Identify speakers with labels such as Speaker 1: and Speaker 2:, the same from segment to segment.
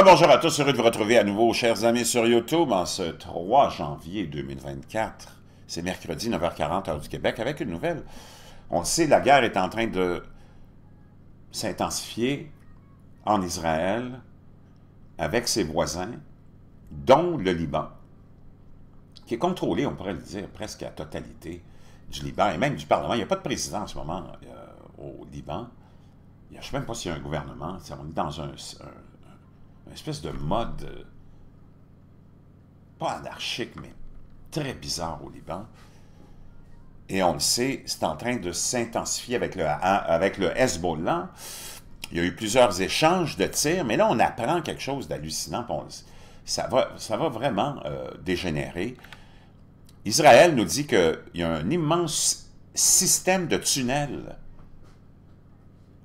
Speaker 1: bonjour à tous, heureux de vous retrouver à nouveau, chers amis, sur YouTube en ce 3 janvier 2024. C'est mercredi, 9h40, heure du Québec, avec une nouvelle. On le sait, la guerre est en train de s'intensifier en Israël avec ses voisins, dont le Liban, qui est contrôlé, on pourrait le dire, presque à totalité du Liban et même du Parlement. Il n'y a pas de président en ce moment euh, au Liban. je ne sais même pas s'il y a un gouvernement. On est dans un une espèce de mode, euh, pas anarchique, mais très bizarre au Liban. Et on le sait, c'est en train de s'intensifier avec le, avec le Hezbollah. Il y a eu plusieurs échanges de tirs, mais là, on apprend quelque chose d'hallucinant. Ça va, ça va vraiment euh, dégénérer. Israël nous dit qu'il y a un immense système de tunnels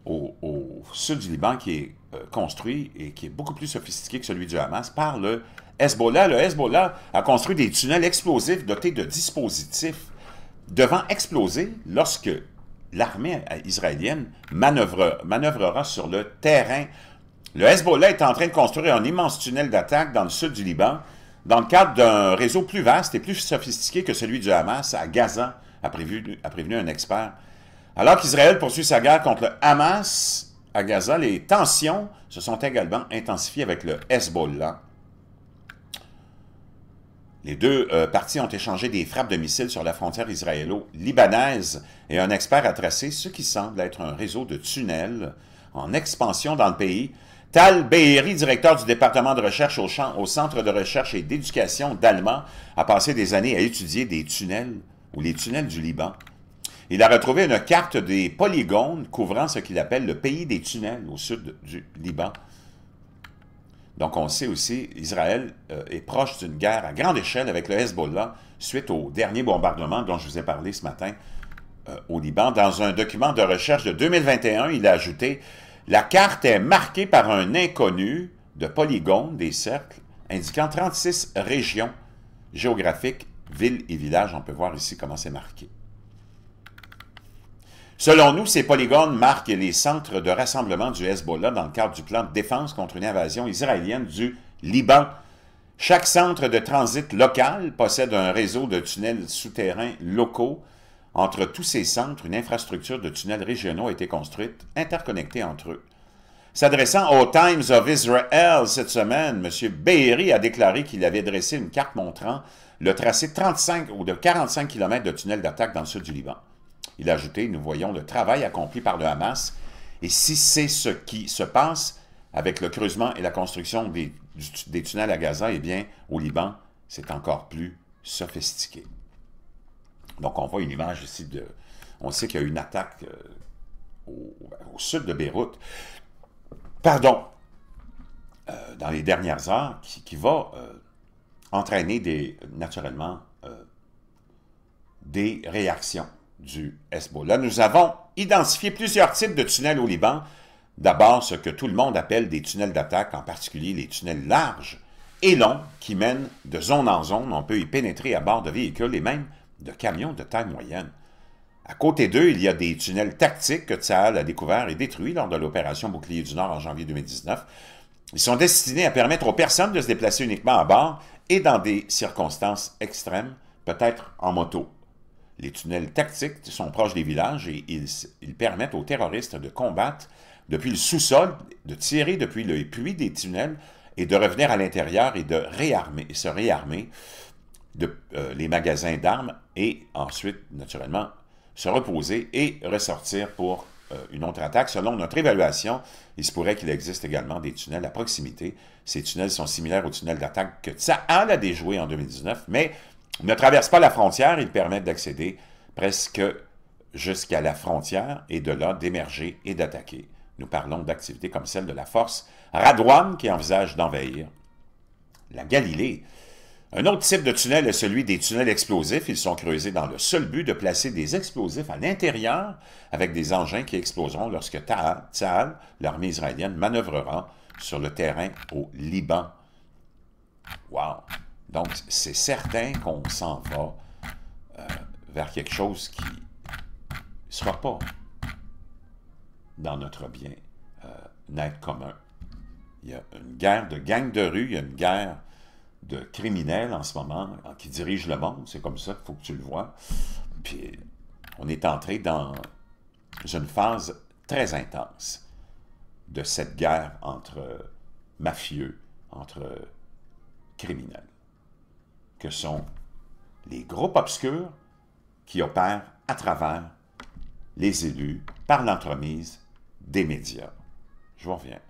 Speaker 1: au sud du Liban qui est euh, construit et qui est beaucoup plus sophistiqué que celui du Hamas par le Hezbollah. Le Hezbollah a construit des tunnels explosifs dotés de dispositifs devant exploser lorsque l'armée israélienne manœuvrera sur le terrain. Le Hezbollah est en train de construire un immense tunnel d'attaque dans le sud du Liban dans le cadre d'un réseau plus vaste et plus sophistiqué que celui du Hamas à Gaza, a a prévenu un expert. Alors qu'Israël poursuit sa guerre contre le Hamas, à Gaza, les tensions se sont également intensifiées avec le Hezbollah. Les deux euh, parties ont échangé des frappes de missiles sur la frontière israélo-libanaise et un expert a tracé ce qui semble être un réseau de tunnels en expansion dans le pays. Tal Beheri, directeur du département de recherche au, champ, au Centre de recherche et d'éducation d'Allemand, a passé des années à étudier des tunnels ou les tunnels du Liban il a retrouvé une carte des polygones couvrant ce qu'il appelle le pays des tunnels au sud du Liban. Donc on sait aussi, Israël euh, est proche d'une guerre à grande échelle avec le Hezbollah suite au dernier bombardement dont je vous ai parlé ce matin euh, au Liban. Dans un document de recherche de 2021, il a ajouté « La carte est marquée par un inconnu de polygones, des cercles, indiquant 36 régions géographiques, villes et villages. » On peut voir ici comment c'est marqué. Selon nous, ces polygones marquent les centres de rassemblement du Hezbollah dans le cadre du plan de défense contre une invasion israélienne du Liban. Chaque centre de transit local possède un réseau de tunnels souterrains locaux. Entre tous ces centres, une infrastructure de tunnels régionaux a été construite, interconnectée entre eux. S'adressant au Times of Israel cette semaine, M. Beheri a déclaré qu'il avait dressé une carte montrant le tracé de 35 ou de 45 km de tunnels d'attaque dans le sud du Liban. Il a ajouté, nous voyons le travail accompli par le Hamas, et si c'est ce qui se passe avec le creusement et la construction des, tunnels à Gaza, eh bien, au Liban, c'est encore plus sophistiqué. Donc, on voit une image ici de... On sait qu'il y a eu une attaque euh, ben, au, sud de Beyrouth. Pardon. Euh, dans les dernières heures, qui, va euh, entraîner naturellement des réactions du Hezbollah, nous avons identifié plusieurs types de tunnels au Liban. D'abord, ce que tout le monde appelle des tunnels d'attaque, en particulier les tunnels larges et longs qui mènent de zone en zone. On peut y pénétrer à bord de véhicules et même de camions de taille moyenne. À côté d'eux, il y a des tunnels tactiques que Tsahal a découverts et détruits lors de l'opération Bouclier du Nord en janvier 2019. Ils sont destinés à permettre aux personnes de se déplacer uniquement à bord et dans des circonstances extrêmes, peut-être en moto. Les tunnels tactiques sont proches des villages et ils, permettent aux terroristes de combattre depuis le sous-sol, de tirer depuis le puits des tunnels et de revenir à l'intérieur et de réarmer, se réarmer de, euh, les magasins d'armes et ensuite, naturellement, se reposer et ressortir pour euh, une autre attaque. Selon notre évaluation, il se pourrait qu'il existe également des tunnels à proximité. Ces tunnels sont similaires aux tunnels d'attaque que Tsahal a déjoué en 2019, mais ne traversent pas la frontière, ils permettent d'accéder presque jusqu'à la frontière et de là d'émerger et d'attaquer. Nous parlons d'activités comme celle de la force Radouane qui envisage d'envahir la Galilée. Un autre type de tunnel est celui des tunnels explosifs. Ils sont creusés dans le seul but de placer des explosifs à l'intérieur avec des engins qui exploseront lorsque Ta'al, l'armée israélienne, manœuvrera sur le terrain au Liban. Wow! Donc, c'est certain qu'on s'en va euh, vers quelque chose qui ne sera pas dans notre bien euh, net commun. Il y a une guerre de gangs de rue, il y a une guerre de criminels en ce moment qui dirigent le monde. C'est comme ça qu'il faut que tu le vois. Puis, on est entré dans une phase très intense de cette guerre entre mafieux, entre criminels que sont les groupes obscurs qui opèrent à travers les élus par l'entremise des médias. Je vous reviens.